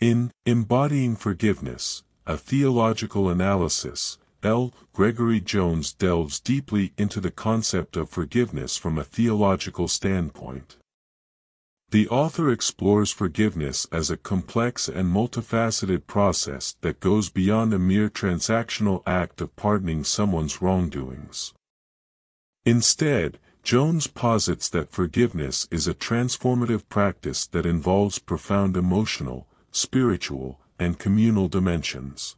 In Embodying Forgiveness, a Theological Analysis, L. Gregory Jones delves deeply into the concept of forgiveness from a theological standpoint. The author explores forgiveness as a complex and multifaceted process that goes beyond a mere transactional act of pardoning someone's wrongdoings. Instead, Jones posits that forgiveness is a transformative practice that involves profound emotional, spiritual, and communal dimensions.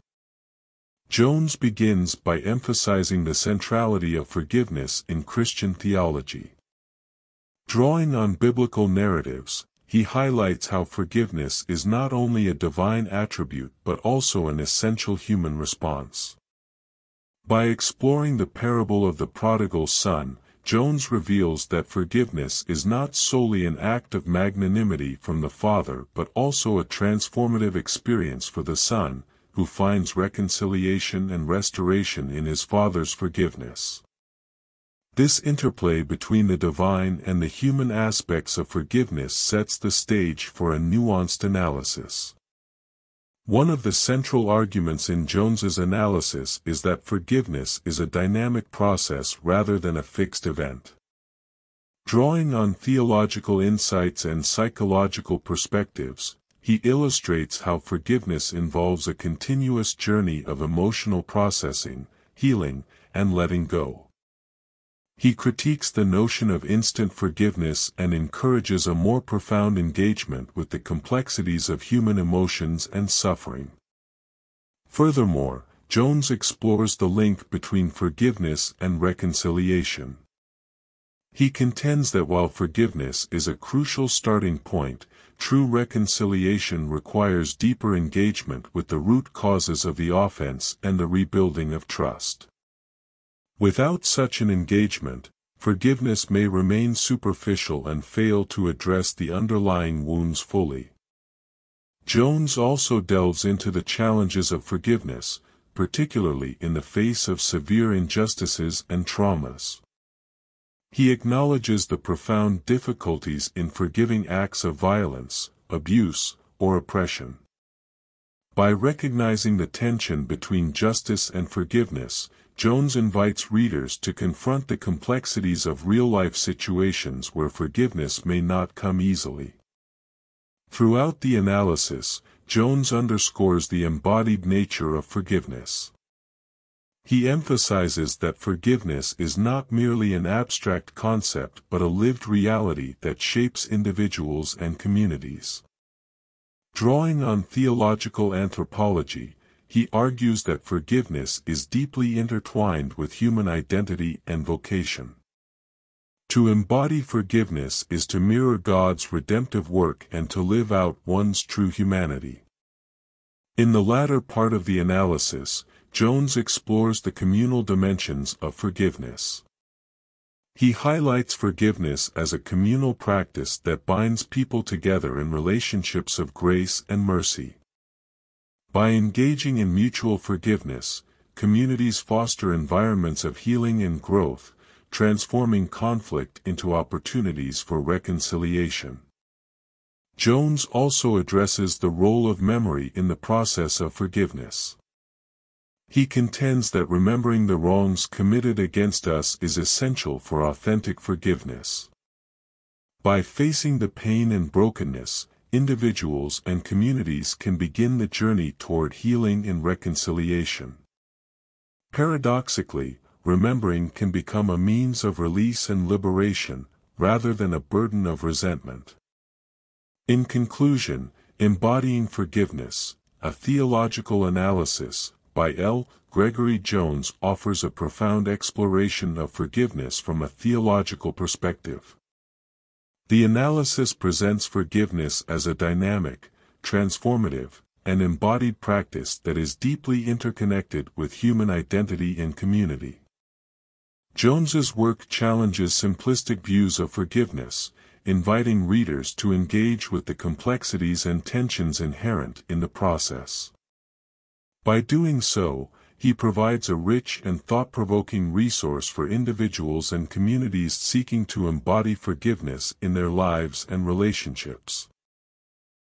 Jones begins by emphasizing the centrality of forgiveness in Christian theology. Drawing on biblical narratives, he highlights how forgiveness is not only a divine attribute but also an essential human response. By exploring the parable of the prodigal son, Jones reveals that forgiveness is not solely an act of magnanimity from the Father but also a transformative experience for the Son, who finds reconciliation and restoration in his Father's forgiveness. This interplay between the divine and the human aspects of forgiveness sets the stage for a nuanced analysis. One of the central arguments in Jones's analysis is that forgiveness is a dynamic process rather than a fixed event. Drawing on theological insights and psychological perspectives, he illustrates how forgiveness involves a continuous journey of emotional processing, healing, and letting go. He critiques the notion of instant forgiveness and encourages a more profound engagement with the complexities of human emotions and suffering. Furthermore, Jones explores the link between forgiveness and reconciliation. He contends that while forgiveness is a crucial starting point, true reconciliation requires deeper engagement with the root causes of the offense and the rebuilding of trust. Without such an engagement, forgiveness may remain superficial and fail to address the underlying wounds fully. Jones also delves into the challenges of forgiveness, particularly in the face of severe injustices and traumas. He acknowledges the profound difficulties in forgiving acts of violence, abuse, or oppression. By recognizing the tension between justice and forgiveness, Jones invites readers to confront the complexities of real-life situations where forgiveness may not come easily. Throughout the analysis, Jones underscores the embodied nature of forgiveness. He emphasizes that forgiveness is not merely an abstract concept but a lived reality that shapes individuals and communities. Drawing on theological anthropology, he argues that forgiveness is deeply intertwined with human identity and vocation. To embody forgiveness is to mirror God's redemptive work and to live out one's true humanity. In the latter part of the analysis, Jones explores the communal dimensions of forgiveness. He highlights forgiveness as a communal practice that binds people together in relationships of grace and mercy. By engaging in mutual forgiveness, communities foster environments of healing and growth, transforming conflict into opportunities for reconciliation. Jones also addresses the role of memory in the process of forgiveness. He contends that remembering the wrongs committed against us is essential for authentic forgiveness. By facing the pain and brokenness, individuals and communities can begin the journey toward healing and reconciliation. Paradoxically, remembering can become a means of release and liberation, rather than a burden of resentment. In conclusion, embodying forgiveness, a theological analysis, by L. Gregory Jones offers a profound exploration of forgiveness from a theological perspective. The analysis presents forgiveness as a dynamic, transformative, and embodied practice that is deeply interconnected with human identity and community. Jones's work challenges simplistic views of forgiveness, inviting readers to engage with the complexities and tensions inherent in the process. By doing so, he provides a rich and thought-provoking resource for individuals and communities seeking to embody forgiveness in their lives and relationships.